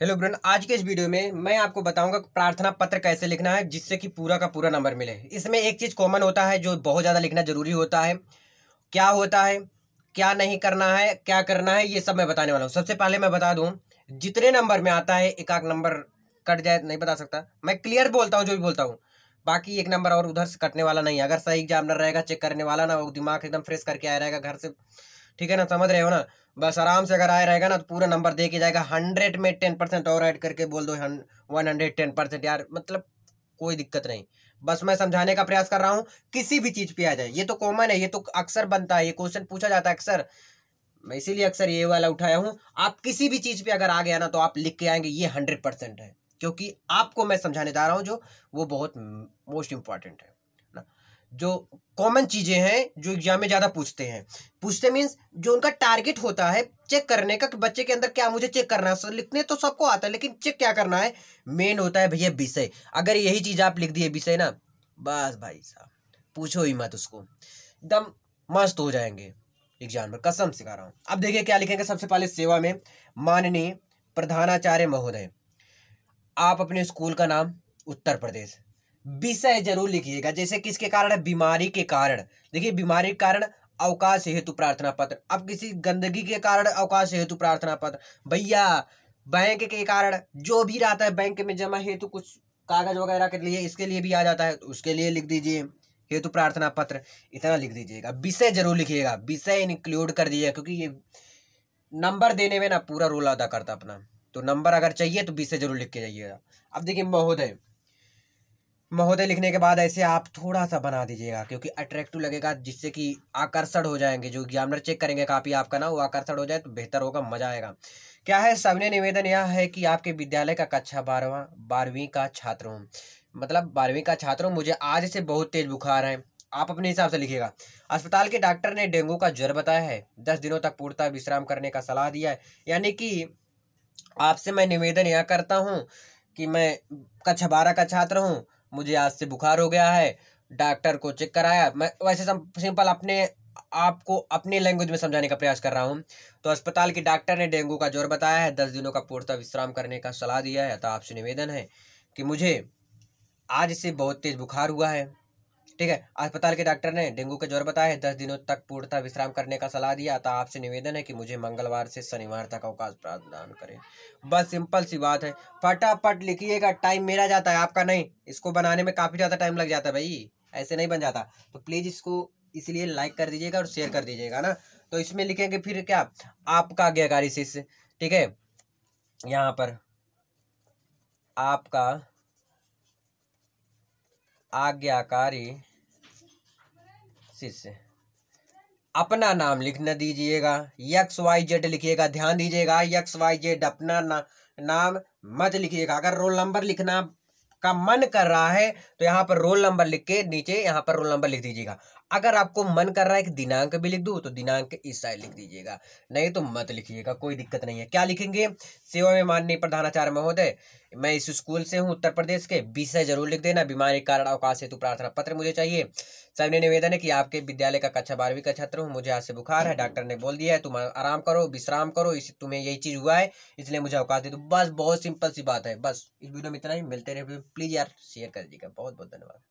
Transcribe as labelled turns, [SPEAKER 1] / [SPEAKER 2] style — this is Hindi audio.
[SPEAKER 1] हेलो ब्रेंड आज के इस वीडियो में मैं आपको बताऊंगा प्रार्थना पत्र कैसे लिखना है जिससे कि पूरा का पूरा नंबर मिले इसमें एक चीज़ कॉमन होता है जो बहुत ज़्यादा लिखना ज़रूरी होता है क्या होता है क्या नहीं करना है क्या करना है ये सब मैं बताने वाला हूँ सबसे पहले मैं बता दूँ जितने नंबर में आता है एक आध नंबर कट जाए नहीं बता सकता मैं क्लियर बोलता हूँ जो भी बोलता हूँ बाकी एक नंबर और उधर से कटने वाला नहीं अगर सही एग्जामिनर रहेगा चेक करने वाला ना वो दिमाग एकदम फ्रेश करके आया रहेगा घर से ठीक है ना समझ रहे हो ना बस आराम से अगर आया रहेगा ना तो पूरा नंबर दे के जाएगा हंड्रेड में टेन परसेंट और ऐड करके बोल दो वन हंड्रेड टेन परसेंट यार मतलब कोई दिक्कत नहीं बस मैं समझाने का प्रयास कर रहा हूँ किसी भी चीज़ पे आ जाए ये तो कॉमन है ये तो अक्सर बनता है ये क्वेश्चन पूछा जाता है अक्सर मैं इसीलिए अक्सर ये वाला उठाया हूँ आप किसी भी चीज़ पे अगर आ गया ना तो आप लिख के आएंगे ये हंड्रेड है क्योंकि आपको मैं समझाने जा रहा हूँ जो वो बहुत मोस्ट इम्पॉर्टेंट है ना जो कॉमन चीज़ें हैं जो एग्जाम में ज़्यादा पूछते हैं पूछते मीन्स जो उनका टारगेट होता है चेक करने का कि बच्चे के अंदर क्या मुझे चेक करना है लिखने तो सबको आता है लेकिन चेक क्या करना है मेन होता है भैया विषय अगर यही चीज़ आप लिख दिए विषय ना बस भाई साहब पूछो ही मत उसको एकदम मस्त हो जाएंगे एग्जाम में कसम सिखा रहा हूँ अब देखिए क्या लिखेंगे सबसे पहले सेवा में माननीय प्रधानाचार्य महोदय आप अपने स्कूल का नाम उत्तर प्रदेश विषय जरूर लिखिएगा जैसे किसके कारण है बीमारी के कारण देखिए बीमारी के कारण अवकाश हेतु प्रार्थना पत्र अब किसी गंदगी के कारण अवकाश हेतु प्रार्थना पत्र भैया बैंक के कारण जो भी रहता है बैंक में जमा हेतु कुछ कागज वगैरह के लिए इसके लिए भी आ जाता है तो उसके लिए लिख दीजिए हेतु प्रार्थना पत्र इतना लिख दीजिएगा विषय जरूर लिखिएगा विषय इंक्लूड कर दीजिएगा क्योंकि ये नंबर देने में ना पूरा रोल अदा करता अपना तो नंबर अगर चाहिए तो विषय जरूर लिख के जाइएगा अब देखिए महोदय महोदय लिखने के बाद ऐसे आप थोड़ा सा बना दीजिएगा क्योंकि अट्रैक्टिव लगेगा जिससे कि आकर्षण हो जाएंगे जो एग्जामिनर चेक करेंगे कापी आपका ना वो आकर्षण हो जाए तो बेहतर होगा मजा आएगा क्या है सबने निवेदन यह है कि आपके विद्यालय का कक्षा बारहवा बारहवीं का छात्र हूँ मतलब बारहवीं का छात्र हूँ मुझे आज से बहुत तेज बुखार है आप अपने हिसाब से लिखिएगा अस्पताल के डॉक्टर ने डेंगू का ज्वर बताया है दस दिनों तक पूर्णतः विश्राम करने का सलाह दिया है यानी कि आपसे मैं निवेदन यह करता हूँ कि मैं कक्षा बारह का छात्र हूँ मुझे आज से बुखार हो गया है डॉक्टर को चेक कराया मैं वैसे सिंपल अपने आपको अपने लैंग्वेज में समझाने का प्रयास कर रहा हूँ तो अस्पताल के डॉक्टर ने डेंगू का ज्वर बताया है दस दिनों का पूर्णतः विश्राम करने का सलाह दिया है तो आपसे निवेदन है कि मुझे आज से बहुत तेज़ बुखार हुआ है ठीक है अस्पताल के डॉक्टर ने डेंगू का ज्वर बताया है दस दिनों तक पूर्णतः विश्राम करने का सलाह दिया था तो आपसे निवेदन है कि मुझे मंगलवार से शनिवार तक अवकाश प्रदान करें बस सिंपल सी बात है फटाफट लिखिएगा टाइम मेरा जाता है आपका नहीं इसको बनाने में काफ़ी ज़्यादा टाइम लग जाता है भाई ऐसे नहीं बन जाता तो प्लीज़ इसको इसलिए लाइक कर दीजिएगा और शेयर कर दीजिएगा ना तो इसमें लिखेंगे फिर क्या आपका आज्ञाकारी शिष्य ठीक है यहाँ पर आपका आज्ञाकारी शिष्य अपना नाम लिखना दीजिएगा यक्स वाई जेड लिखिएगा ध्यान दीजिएगा यक्स वाई जेड अपना ना, नाम मत लिखिएगा अगर रोल नंबर लिखना का मन कर रहा है तो यहाँ पर रोल नंबर लिख के नीचे यहाँ पर रोल नंबर लिख दीजिएगा अगर आपको मन कर रहा है कि दिनांक भी लिख दूँ तो दिनांक इस साइड लिख दीजिएगा नहीं तो मत लिखिएगा कोई दिक्कत नहीं है क्या लिखेंगे सेवा में माननीय प्रधानाचार्य महोदय मैं इस स्कूल से हूँ उत्तर प्रदेश के विषय जरूर लिख देना बीमारी कारण अवकाश हेतु प्रार्थना पत्र मुझे चाहिए सर ने निवेदन है कि आपके विद्यालय का कक्षा बारहवीं का छात्र हूँ मुझे आज से बुखार है डॉक्टर ने बोल दिया है तुम आराम करो विश्राम करो इस तुम्हें यही चीज़ हुआ है इसलिए मुझे अवकाश दे दो बस बहुत सिंपल सी बात है बस इस वीडियो में इतना ही मिलते रहे प्लीज़ यार शेयर कर दीजिएगा बहुत बहुत धन्यवाद